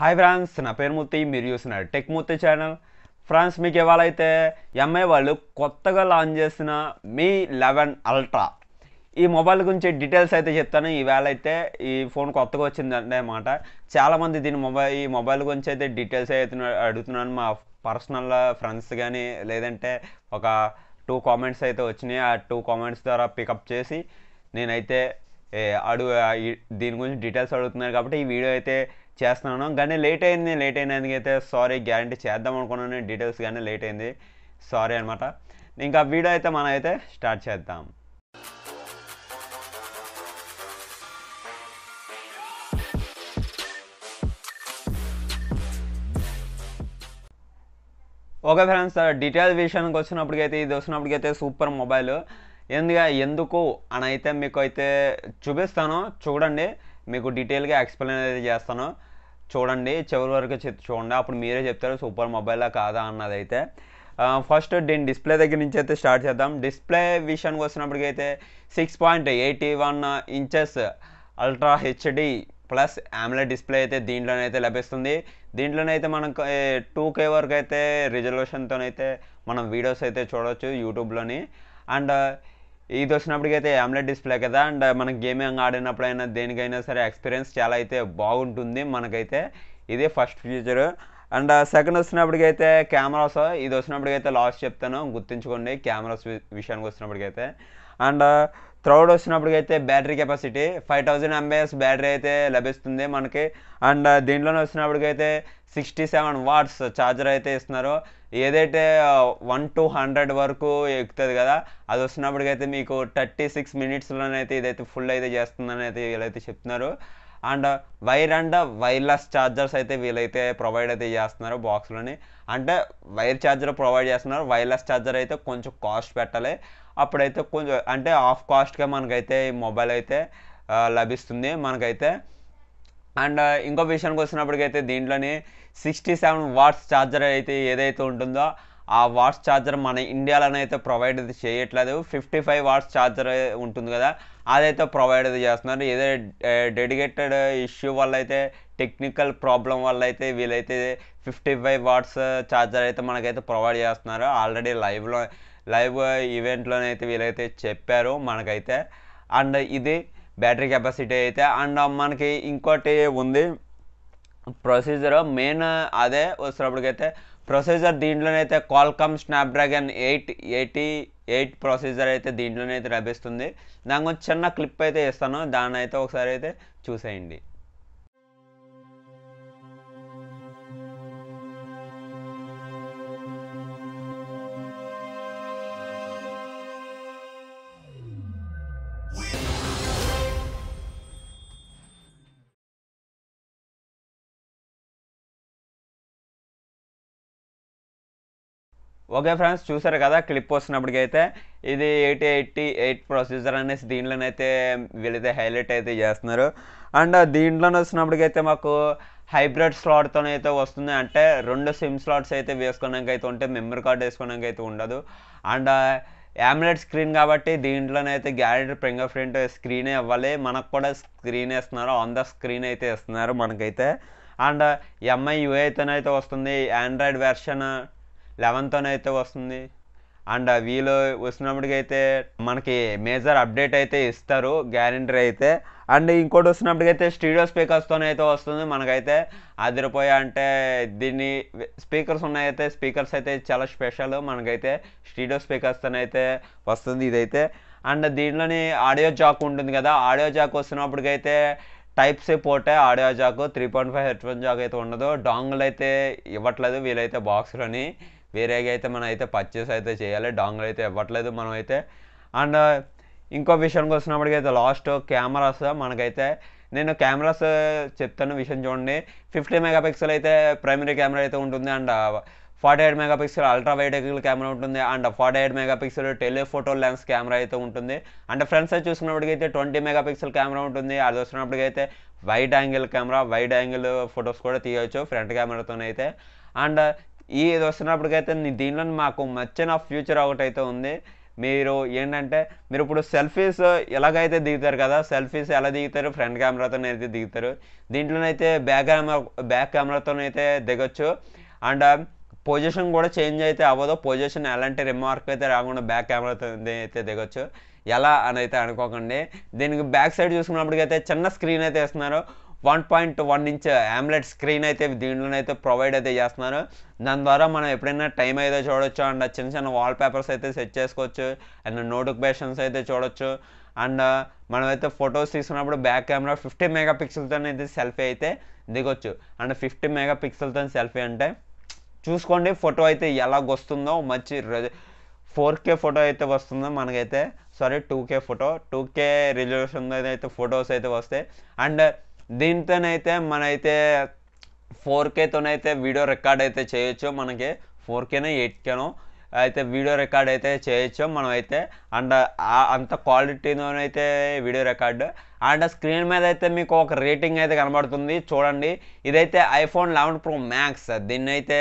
hi France నా పేరు మూర్తి మీరు చూస్తున్నారు టెక్ మూర్తి ఛానల్ ఫ్రాన్స్ మీకు ఇవాళైతే ఎంఐ వాళ్ళు కొత్తగా లాంచ్ చేసిన మీ లెవెన్ అల్ట్రా ఈ మొబైల్ గురించి డీటెయిల్స్ అయితే చెప్తాను ఈవేళ అయితే ఈ ఫోన్ కొత్తగా వచ్చిందంటే అనమాట చాలామంది దీని మొబైల్ ఈ మొబైల్ గురించి అయితే డీటెయిల్స్ అయితే అడుగుతున్నాను మా పర్సనల్ ఫ్రెండ్స్ కానీ లేదంటే ఒక టూ కామెంట్స్ అయితే వచ్చినాయి ఆ టూ కామెంట్స్ ద్వారా పికప్ చేసి నేనైతే అడుగు దీని గురించి డీటెయిల్స్ అడుగుతున్నారు కాబట్టి ఈ వీడియో అయితే చేస్తున్నాను కానీ లేట్ అయింది లేట్ అయినందుకైతే సారీ గ్యారంటీ చేద్దాం అనుకున్నాను డీటెయిల్స్ కానీ లేట్ అయింది సారీ అనమాట ఇంకా వీడియో అయితే మనం అయితే స్టార్ట్ చేద్దాం ఓకే ఫ్రెండ్స్ డీటెయిల్ విషయానికి వచ్చినప్పటికైతే ఇది వచ్చినప్పటికైతే సూపర్ మొబైల్ ఎందుగా ఎందుకు అని అయితే మీకు అయితే చూపిస్తాను చూడండి మీకు డీటెయిల్గా ఎక్స్ప్లెయిన్ అయితే చేస్తాను చూడండి చివరి వరకు చూడండి అప్పుడు మీరే చెప్తారు సూపర్ మొబైలా కాదా అన్నది అయితే ఫస్ట్ దీని డిస్ప్లే దగ్గర నుంచి అయితే స్టార్ట్ చేద్దాం డిస్ప్లే విషయానికి వచ్చినప్పటికైతే six point eighty one inches ultra HD plus AMOLED display అయితే దీంట్లోనైతే లభిస్తుంది దీంట్లోనైతే మనకు టూ కే వరకు అయితే రిజల్యూషన్తోనైతే మనం వీడియోస్ అయితే చూడవచ్చు యూట్యూబ్లోని అండ్ ఇది వచ్చినప్పటికైతే అమ్లెట్ డిస్ప్లే కదా అండ్ మనకి గేమింగ్ ఆడినప్పుడైనా దేనికైనా సరే ఎక్స్పీరియన్స్ చాలా అయితే బాగుంటుంది మనకైతే ఇదే ఫస్ట్ ఫీచర్ అండ్ సెకండ్ వచ్చినప్పటికైతే కెమెరాస్ ఇది వచ్చినప్పటికైతే లాస్ట్ చెప్తాను గుర్తుంచుకోండి కెమెరాస్ విషయానికి వచ్చినప్పటికైతే అండ్ థర్డ్ వచ్చినప్పటికైతే battery capacity five thousand mAh battery అయితే లభిస్తుంది మనకి అండ్ uh, దీంట్లోనే వచ్చినప్పటికైతే సిక్స్టీ సెవెన్ వాట్స్ ఛార్జర్ అయితే ఇస్తున్నారు ఏదైతే వన్ టు హండ్రెడ్ వరకు ఎక్కుతుంది కదా అది వస్తున్నప్పటికైతే మీకు థర్టీ సిక్స్ మినిట్స్లోనైతే ఇదైతే ఫుల్ అయితే చేస్తుందని అయితే వీళ్ళైతే చెప్తున్నారు and wire and wireless chargers అయితే వీళ్ళైతే ప్రొవైడ్ అయితే చేస్తున్నారు బాక్స్లోని అంటే వైర్ ఛార్జర్ ప్రొవైడ్ చేస్తున్నారు వైర్లెస్ ఛార్జర్ అయితే కొంచెం కాస్ట్ పెట్టాలి అప్పుడైతే కొంచెం అంటే ఆఫ్ కాస్ట్గా మనకైతే ఈ మొబైల్ అయితే లభిస్తుంది మనకైతే అండ్ ఇంకో విషయానికి వచ్చినప్పటికైతే దీంట్లోనే సిక్స్టీ సెవెన్ వాట్స్ ఛార్జర్ అయితే ఏదైతే ఉంటుందో ఆ వాట్స్ ఛార్జర్ మన ఇండియాలోనే అయితే ప్రొవైడ్ చేయట్లేదు ఫిఫ్టీ ఫైవ్ వాట్స్ ఛార్జర్ ఉంటుంది కదా అదైతే ప్రొవైడ్ చేస్తున్నారు ఏదో డెడికేటెడ్ ఇష్యూ వల్ల అయితే టెక్నికల్ ప్రాబ్లం వల్ల అయితే వీళ్ళైతే ఫిఫ్టీ ఫైవ్ వాట్స్ ఛార్జర్ అయితే మనకైతే ప్రొవైడ్ చేస్తున్నారు ఆల్రెడీ లైవ్లో లైవ్ ఈవెంట్లోనైతే వీళ్ళైతే చెప్పారు మనకైతే అండ్ ఇది బ్యాటరీ కెపాసిటీ అయితే అండ్ మనకి ఇంకోటి ఉంది ప్రొసీజర్ మెయిన్ అదే వస్తున్నప్పటికైతే ప్రొసీజర్ దీంట్లోనైతే Qualcomm Snapdragon eight eighty eight procedure అయితే దీంట్లోనైతే లభిస్తుంది దాని గురించి చిన్న క్లిప్ అయితే ఇస్తాను దాన్ని అయితే ఒకసారి అయితే చూసేయండి ఓకే ఫ్రెండ్స్ చూసారు కదా క్లిప్ వస్తున్నప్పటికైతే ఇది ఎయిటీ ఎయిటీ ఎయిట్ ప్రొసీజర్ అనేసి దీంట్లోనైతే వీళ్ళైతే హైలైట్ అయితే చేస్తున్నారు అండ్ దీంట్లో వచ్చినప్పటికైతే మాకు హైబ్రిడ్ స్లాట్తో అయితే వస్తుంది అంటే రెండు సిమ్ స్లాట్స్ అయితే వేసుకోవడానికి అయితే ఉంటే మెమరీ కార్డ్ వేసుకోవడానికి అయితే ఉండదు అండ్ యామ్లెట్ స్క్రీన్ కాబట్టి దీంట్లోనైతే గ్యారెంటీ ఫింగర్ ప్రింట్ స్క్రీనే ఇవ్వాలి మనకు కూడా స్క్రీన్ వేస్తున్నారు ఆన్ ద స్క్రీన్ అయితే ఇస్తున్నారు మనకైతే అండ్ ఎంఐ యూఐతోనైతే వస్తుంది ఆండ్రాయిడ్ వెర్షన్ లెవెన్తోనైతే వస్తుంది అండ్ వీలో వచ్చినప్పటికైతే మనకి మేజర్ అప్డేట్ అయితే ఇస్తారు గ్యారంటీ అయితే అండ్ ఇంకోటి వచ్చినప్పటికైతే స్టీడియో అయితే వస్తుంది మనకైతే అదిరిపోయా అంటే దీన్ని స్పీకర్స్ ఉన్నాయైతే స్పీకర్స్ అయితే చాలా స్పెషల్ మనకైతే స్టీడియో అయితే వస్తుంది ఇదైతే అండ్ దీంట్లోని ఆడియో జాక్ ఉంటుంది కదా ఆడియో జాక్ వస్తున్నప్పటికైతే టైప్ ఏ పోటే audio jack three point five headphone jack అయితే ఉండదు డాంగుల్ అయితే ఇవ్వట్లేదు వీలైతే బాక్స్లోని వేరేగా అయితే మనం అయితే పర్చేస్ అయితే చేయాలి డాంగుల్ అయితే ఇవ్వట్లేదు మనం అయితే అండ్ uh, ఇంకో విషయానికి వచ్చినప్పటికి అయితే లాస్ట్ కెమెరాస్ మనకైతే నేను కెమెరాస్ చెప్తాను విషయం చూడండి ఫిఫ్టీ పిక్సెల్ అయితే ప్రైమరీ కెమెరా అయితే ఉంటుంది and forty eight pixel ultra wide angle camera ఉంటుంది and forty eight megapixel telephoto lens camera అయితే ఉంటుంది అండ్ ఫ్రంట్ సైడ్ చూసుకున్నప్పటికైతే ట్వంటీ పిక్సెల్ కెమెరా ఉంటుంది అది వచ్చినప్పటికైతే wide angle camera wide angle photos కూడా తీయవచ్చు ఫ్రంట్ కెమెరాతోనైతే అండ్ ఈ ఇది వస్తున్నప్పటికైతే దీనిలో మాకు మచ్చిన ఫ్యూచర్ ఒకటి అయితే ఉంది మీరు ఏంటంటే మీరు ఇప్పుడు సెల్ఫీస్ ఎలాగైతే దిగుతారు కదా సెల్ఫీస్ ఎలా దిగుతారు ఫ్రంట్ కెమెరాతోనైతే దిగుతారు దీంట్లోనైతే బ్యాక్ కెమెరా బ్యాక్ కెమెరాతోనైతే దిగొచ్చు అండ్ పొజిషన్ కూడా చేంజ్ అయితే అవ్వదు పొజిషన్ ఎలాంటి రిమార్క్ అయితే రాకుండా బ్యాక్ కెమెరాతో అయితే దిగొచ్చు ఎలా అని అయితే అనుకోకండి దీనికి బ్యాక్ సైడ్ చూసుకున్నప్పటికైతే చిన్న స్క్రీన్ అయితే వేస్తున్నారు one point one inch AMOLED screen అయితే దీంట్లోనైతే ప్రొవైడ్ అయితే చేస్తున్నారు దాని ద్వారా మనం ఎప్పుడైనా టైం అయితే చూడొచ్చు అండ్ చిన్న చిన్న వాల్ పేపర్స్ అయితే సెట్ చేసుకోవచ్చు అండ్ నోటిఫికేషన్స్ అయితే చూడొచ్చు అండ్ మనమైతే ఫొటోస్ తీసుకున్నప్పుడు బ్యాక్ కెమెరా ఫిఫ్టీ మెగా పిక్సెల్తో అయితే సెల్ఫీ అయితే దిగొచ్చు అండ్ ఫిఫ్టీ మెగా పిక్సెల్తో సెల్ఫీ అంటే చూసుకోండి ఫోటో అయితే ఎలాగొస్తుందో మంచి ఫోర్ కే ఫోటో అయితే వస్తుందో మనకైతే sorry two K photo two K resolution అయితే ఫొటోస్ అయితే వస్తాయి అండ్ దీంతోనైతే మనైతే ఫోర్ కేతోనైతే వీడియో రికార్డ్ అయితే చేయొచ్చు మనకి ఫోర్ కేనో ఎయిట్ కేనో అయితే వీడియో రికార్డ్ అయితే చేయొచ్చు మనం అయితే అండ్ అంత క్వాలిటీలోనైతే వీడియో రికార్డ్ అండ్ స్క్రీన్ మీద అయితే మీకు ఒక రేటింగ్ అయితే కనబడుతుంది చూడండి ఇదైతే ఐఫోన్ లెవెన్ ప్రో మ్యాక్స్ దీన్ని అయితే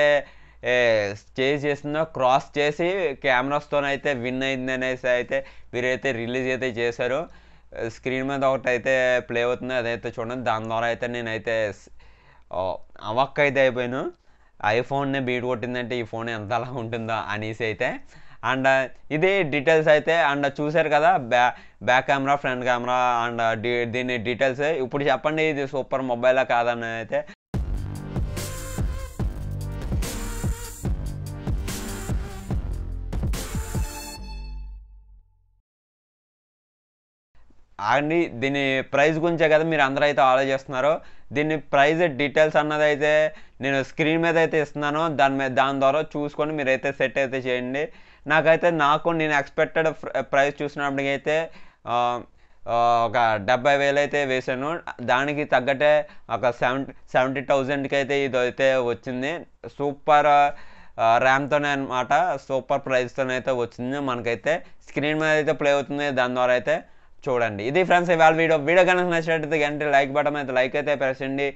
చేజ్ చేసిందో క్రాస్ చేసి కెమెరాస్తోనైతే విన్ అయింది అనేసి అయితే వీరైతే రిలీజ్ అయితే చేశారు స్క్రీన్ మీద ఒకటి అయితే ప్లే అవుతుంది అదైతే చూడండి దాని ద్వారా అయితే నేనైతే అవక్క అయితే అయిపోయాను ఐఫోన్నే బీట్ కొట్టిందంటే ఈ ఫోన్ ఎంత అలా ఉంటుందో అనేసి అయితే అండ్ ఇది డీటెయిల్స్ అయితే అండ్ చూశారు కదా బ్యా back camera front camera and దీని డీటెయిల్స్ ఇప్పుడు చెప్పండి ఇది సూపర్ మొబైలా కాదని అయితే అండి దీని ప్రైస్ గురించే కదా మీరు అందరూ అయితే ఆలోచిస్తున్నారు దీని ప్రైస్ డీటెయిల్స్ అన్నది అయితే నేను స్క్రీన్ మీద అయితే ఇస్తున్నాను దాని మీద దాని ద్వారా చూసుకొని మీరైతే సెట్ అయితే చేయండి నాకైతే నాకు నేను ఎక్స్పెక్టెడ్ ప్రైస్ చూసినప్పటికైతే ఒక డెబ్బై వేలు అయితే వేశాను దానికి తగ్గట్టే ఒక సెవెంటీ సెవెంటీ థౌజండ్కి అయితే ఇది అయితే వచ్చింది సూపర్ ర్యామ్తోనే అనమాట సూపర్ ప్రైస్తోనే అయితే వచ్చింది మనకైతే స్క్రీన్ మీద అయితే ప్లే అవుతుంది దాని ద్వారా అయితే చూడండి ఇది ఫ్రెండ్స్ ఇవాళ వీడియో వీడియో కనుక నచ్చినట్టయితే గంట లైక్ బటన్ అయితే లైక్ అయితే పెరచండి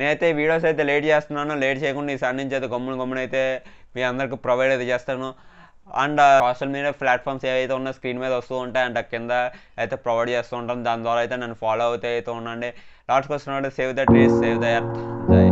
నేనైతే వీడియోస్ అయితే లేట్ చేస్తున్నాను లేట్ చేయకుండా ఈసారి నుంచి అయితే గమ్మున గమ్మునైతే అయితే మీ అందరికి ప్రొవైడ్ అయితే చేస్తాను అండ్ సోషల్ మీడియా ప్లాట్ఫామ్స్ ఏవైతే ఉన్నా స్క్రీన్ మీద వస్తూ ఉంటాయి అండ్ కింద అయితే ప్రొవైడ్ చేస్తూ ఉంటాను దాని ద్వారా అయితే నన్ను ఫాలో అవుతూ అయితే ఉండండి last question save the trees save the earth జై